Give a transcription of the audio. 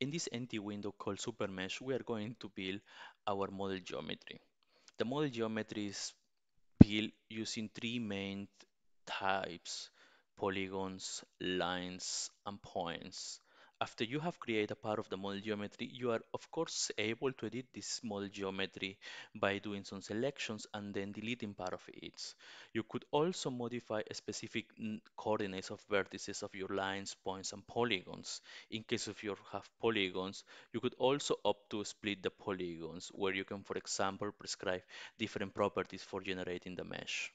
In this empty window called SuperMesh, we are going to build our model geometry. The model geometry is built using three main types, polygons, lines, and points. After you have created a part of the model geometry, you are of course able to edit this model geometry by doing some selections and then deleting part of it. You could also modify specific coordinates of vertices of your lines, points and polygons. In case of you have polygons, you could also opt to split the polygons where you can for example prescribe different properties for generating the mesh.